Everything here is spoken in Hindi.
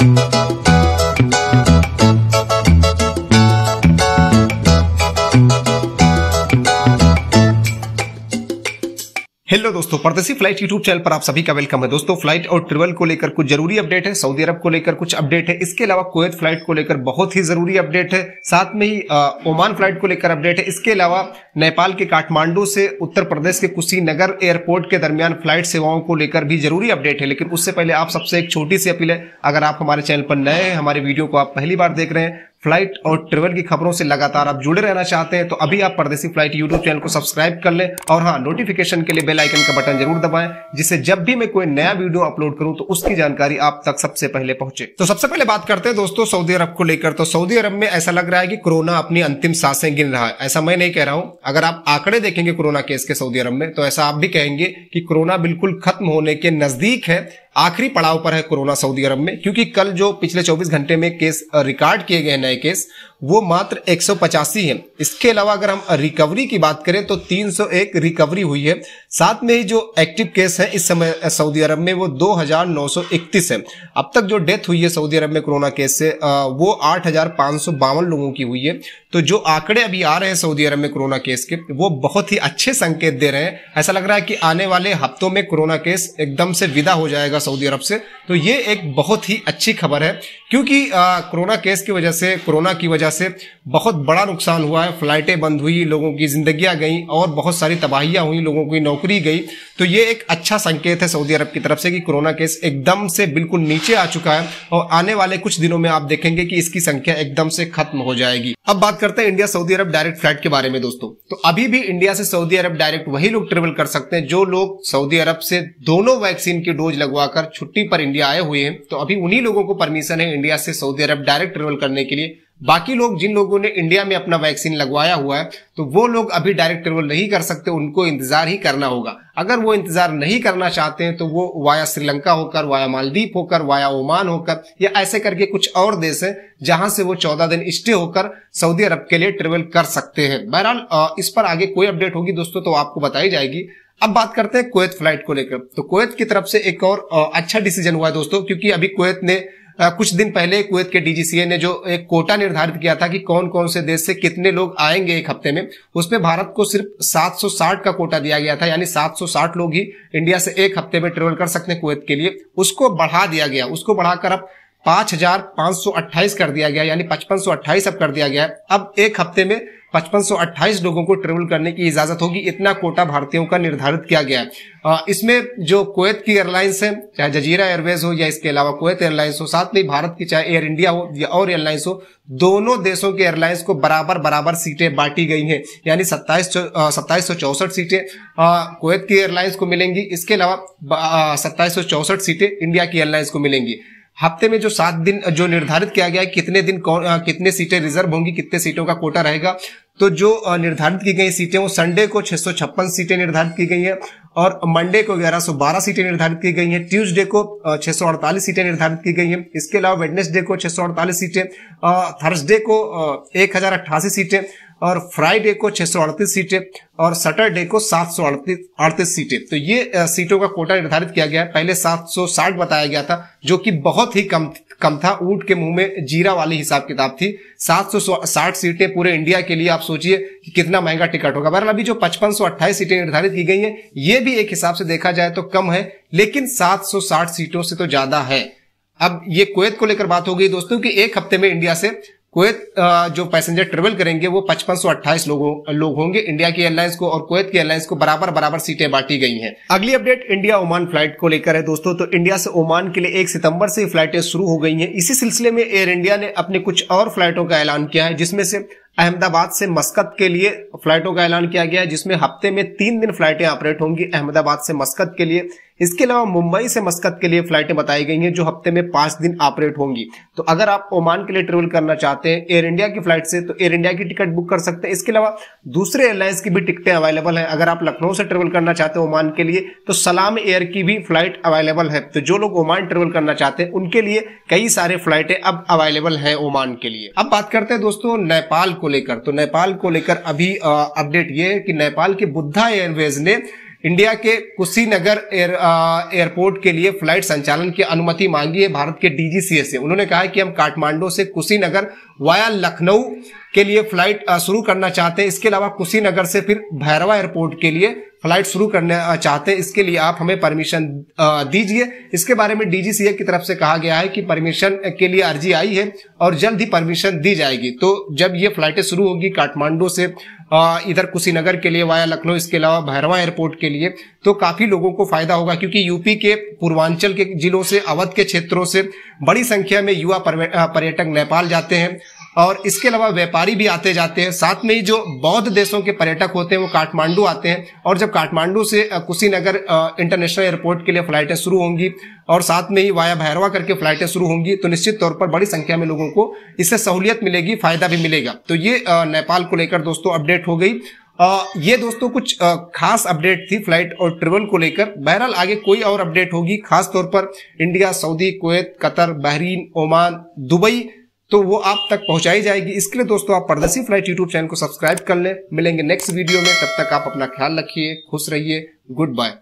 you. दोस्तों परदेसी फ्लाइट यूट्यूब चैनल पर आप सभी का वेलकम है दोस्तों फ्लाइट और ट्रेवल को लेकर कुछ जरूरी अपडेट है सऊदी अरब को लेकर कुछ अपडेट है इसके अलावा कुवैत फ्लाइट को लेकर बहुत ही जरूरी अपडेट है साथ में ही ओमान फ्लाइट को लेकर अपडेट है इसके अलावा नेपाल के काठमांडू से उत्तर प्रदेश के कुशीनगर एयरपोर्ट के दरमियान फ्लाइट सेवाओं को लेकर भी जरूरी अपडेट है लेकिन उससे पहले आप सबसे एक छोटी सी अपील है अगर आप हमारे चैनल पर नए हैं हमारे वीडियो को आप पहली बार देख रहे हैं फ्लाइट और ट्रेवल की खबरों से लगातार आप जुड़े रहना चाहते हैं तो अभी आप परदेसी फ्लाइट यूट्यूब चैनल को सब्सक्राइब कर लें और हाँ नोटिफिकेशन के लिए बेल आइकन का बटन जरूर दबाएं जिससे जब भी मैं कोई नया वीडियो अपलोड करूं तो उसकी जानकारी आप तक सबसे पहले पहुंचे तो सबसे पहले बात करते हैं दोस्तों सऊदी अरब को लेकर तो सऊदी अरब में ऐसा लग रहा है कि कोरोना अपनी अंतिम सांसें गिन रहा है ऐसा मैं नहीं कह रहा हूं अगर आप आंकड़े देखेंगे कोरोना केस के सऊदी अरब में तो ऐसा आप भी कहेंगे कि कोरोना बिल्कुल खत्म होने के नजदीक है आखिरी पड़ाव पर है कोरोना सऊदी अरब में क्योंकि कल जो पिछले 24 घंटे में केस रिकॉर्ड किए गए नए केस वो मात्र एक है इसके अलावा अगर हम रिकवरी की बात करें तो 301 रिकवरी हुई है साथ में ही जो एक्टिव केस है इस समय सऊदी अरब में वो 2931 है अब तक जो डेथ हुई है सऊदी अरब में कोरोना केस से वो आठ लोगों की हुई है तो जो आंकड़े अभी आ रहे हैं सऊदी अरब में कोरोना केस के वो बहुत ही अच्छे संकेत दे रहे हैं ऐसा लग रहा है कि आने वाले हफ्तों में कोरोना केस एकदम से विदा हो जाएगा सऊदी अरब से तो ये एक बहुत ही अच्छी खबर है क्योंकि कोरोना केस की वजह से कोरोना की वजह वजह से बहुत बड़ा नुकसान हुआ है फ्लाइटें बंद हुई लोगों की जिंदगियां गई और बहुत सारी तबाहियां हुई लोगों की नौकरी गई तो ये एक अच्छा संकेत है सऊदी अरब की तरफ से कि कोरोना केस एकदम से बिल्कुल नीचे आ चुका है और आने वाले कुछ दिनों में आप देखेंगे कि इसकी संख्या एकदम से खत्म हो जाएगी अब बात करते हैं इंडिया सऊदी अरब डायरेक्ट फ्लाइट के बारे में दोस्तों तो अभी भी इंडिया से सऊदी अरब डायरेक्ट वही लोग ट्रेवल कर सकते हैं जो लोग सऊदी अरब से दोनों वैक्सीन की डोज लगवाकर छुट्टी पर इंडिया आए हुए हैं तो अभी उन्हीं लोगों को परमिशन है इंडिया से सऊदी अरब डायरेक्ट ट्रेवल करने के लिए बाकी लोग जिन लोगों ने इंडिया में अपना वैक्सीन लगवाया हुआ है तो वो लोग अभी डायरेक्ट ट्रेवल नहीं कर सकते उनको इंतजार ही करना होगा अगर वो इंतजार नहीं करना चाहते हैं तो वो वाया श्रीलंका होकर वाया मालदीप होकर वाया ओमान होकर या ऐसे करके कुछ और देश है जहां से वो चौदह दिन स्टे होकर सऊदी अरब के लिए ट्रेवल कर सकते हैं बहरहाल इस पर आगे कोई अपडेट होगी दोस्तों तो आपको बताई जाएगी अब बात करते हैं कुवैत फ्लाइट को लेकर तो कुवैत की तरफ से एक और अच्छा डिसीजन हुआ है दोस्तों क्योंकि अभी कुवैत ने कुछ दिन पहले कुवैत के डीजीसीए ने जो एक कोटा निर्धारित किया था कि कौन कौन से देश से कितने लोग आएंगे एक हफ्ते में उसमें भारत को सिर्फ 760 का कोटा दिया गया था यानी 760 लोग ही इंडिया से एक हफ्ते में ट्रेवल कर सकते हैं कुवैत के लिए उसको बढ़ा दिया गया उसको बढ़ाकर अब पांच हजार पांच सौ कर दिया गया यानी पचपन सौ अब कर दिया गया अब एक हफ्ते में पचपन सौ लोगों को ट्रेवल करने की इजाजत होगी इतना कोटा भारतीयों का निर्धारित किया गया है इसमें जो कुवैत की एयरलाइंस है चाहे जजीरा एयरवेज हो या इसके अलावा कुवैत एयरलाइंस हो साथ में भारत की चाहे एयर इंडिया हो या और एयरलाइंस हो दोनों देशों के एयरलाइंस को बराबर बराबर सीटें बांटी गई हैं यानी सत्ताईस सत्ताईस सौ चौसठ सीटें कुवैत की एयरलाइंस को मिलेंगी इसके अलावा सत्ताईस सौ चौसठ सीटें इंडिया की एयरलाइंस को मिलेंगी हफ्ते में जो सात दिन जो निर्धारित किया गया है कितने दिन कितने सीटें रिजर्व होंगी कितने सीटों का कोटा रहेगा तो जो निर्धारित की गई सीटें वो संडे को छह सीटें निर्धारित की गई है और मंडे को 1112 सीटें निर्धारित की गई हैं ट्यूसडे को 648 सीटें निर्धारित की गई हैं इसके अलावा वेडनेसडे को 648 सीटें थर्सडे को एक सीटें और फ्राइडे को छह सीटें और सैटरडे को सात सौ अड़तीस सीटें तो ये सीटों का कोटा निर्धारित किया गया है पहले 760 बताया गया था जो कि बहुत ही कम कम था ऊट के मुंह में जीरा वाली हिसाब किताब थी 760 सीटें पूरे इंडिया के लिए आप सोचिए कि कितना महंगा टिकट होगा बहरहाल अभी जो पचपन सीटें निर्धारित की गई हैं ये भी एक हिसाब से देखा जाए तो कम है लेकिन 760 सीटों से तो ज्यादा है अब ये कुवैत को लेकर बात हो गई दोस्तों कि एक हफ्ते में इंडिया से कुवैत जो पैसेंजर ट्रेवल करेंगे वो पचपन सौ अट्ठाईस लोगों लोग होंगे इंडिया की एयरलाइंस को और कुवैत की एयरलाइंस को बराबर बराबर सीटें बांटी गई हैं अगली अपडेट इंडिया ओमान फ्लाइट को लेकर है दोस्तों तो इंडिया से ओमान के लिए एक सितंबर से फ्लाइटें शुरू हो गई हैं इसी सिलसिले में एयर इंडिया ने अपने कुछ और फ्लाइटों का ऐलान किया है जिसमें से अहमदाबाद से मस्कत के लिए फ्लाइटों का ऐलान किया गया है जिसमें हफ्ते में तीन दिन फ्लाइटें ऑपरेट होंगी अहमदाबाद से मस्कत के लिए इसके अलावा मुंबई से मस्कत के लिए फ्लाइटें बताई गई हैं जो हफ्ते में पांच दिन ऑपरेट होंगी तो अगर आप ओमान के लिए ट्रेवल करना चाहते हैं एयर इंडिया की फ्लाइट से तो एयर इंडिया की टिकट बुक कर सकते हैं इसके अलावा दूसरे एयरलाइंस की भी टिकटें अवेलेबल हैं अगर आप लखनऊ से ट्रेवल करना चाहते हैं ओमान के लिए तो सलाम एयर की भी फ्लाइट अवेलेबल है तो जो लोग ओमान ट्रेवल करना चाहते हैं उनके लिए कई सारे फ्लाइटें अब अवेलेबल हैं ओमान के लिए अब बात करते हैं दोस्तों नेपाल को लेकर तो नेपाल को लेकर अभी अपडेट ये है कि नेपाल के बुद्धा एयरवेज ने इंडिया के कुशीनगर एयर, एयरपोर्ट के लिए फ्लाइट संचालन की अनुमति मांगी है भारत के डीजीसीए से उन्होंने कहा कि हम काठमांडू से कुशीनगर वाया लखनऊ के लिए फ्लाइट शुरू करना चाहते हैं इसके अलावा कुशीनगर से फिर भैरवा एयरपोर्ट के लिए फ्लाइट शुरू करना चाहते हैं इसके लिए आप हमें परमिशन दीजिए इसके बारे में डीजीसीए की तरफ से कहा गया है कि परमिशन के लिए अर्जी आई है और जल्द ही परमिशन दी जाएगी तो जब ये फ्लाइटें शुरू होगी काठमांडू से इधर कुशीनगर के लिए वाया लखनऊ इसके अलावा भैरवा एयरपोर्ट के लिए तो काफी लोगों को फायदा होगा क्योंकि यूपी के पूर्वांचल के जिलों से अवध के क्षेत्रों से बड़ी संख्या में युवा पर्यटक नेपाल जाते हैं और इसके अलावा व्यापारी भी आते जाते हैं साथ में ही जो बौद्ध देशों के पर्यटक होते हैं वो काठमांडू आते हैं और जब काठमांडू से कुशीनगर इंटरनेशनल एयरपोर्ट के लिए फ्लाइटें शुरू होंगी और साथ में ही वाया भैरवा करके फ्लाइटें शुरू होंगी तो निश्चित तौर पर बड़ी संख्या में लोगों को इससे सहूलियत मिलेगी फायदा भी मिलेगा तो ये नेपाल को लेकर दोस्तों अपडेट हो गई आ, ये दोस्तों कुछ आ, खास अपडेट थी फ्लाइट और ट्रेवल को लेकर बहरहाल आगे कोई और अपडेट होगी खास तौर पर India Saudi Kuwait Qatar Bahrain Oman Dubai तो वो आप तक पहुंचाई जाएगी इसके लिए दोस्तों आप परदसी फ्लाइट यूट्यूब चैनल को सब्सक्राइब कर ले मिलेंगे नेक्स्ट वीडियो में तब तक आप अपना ख्याल रखिए खुश रहिए गुड बाय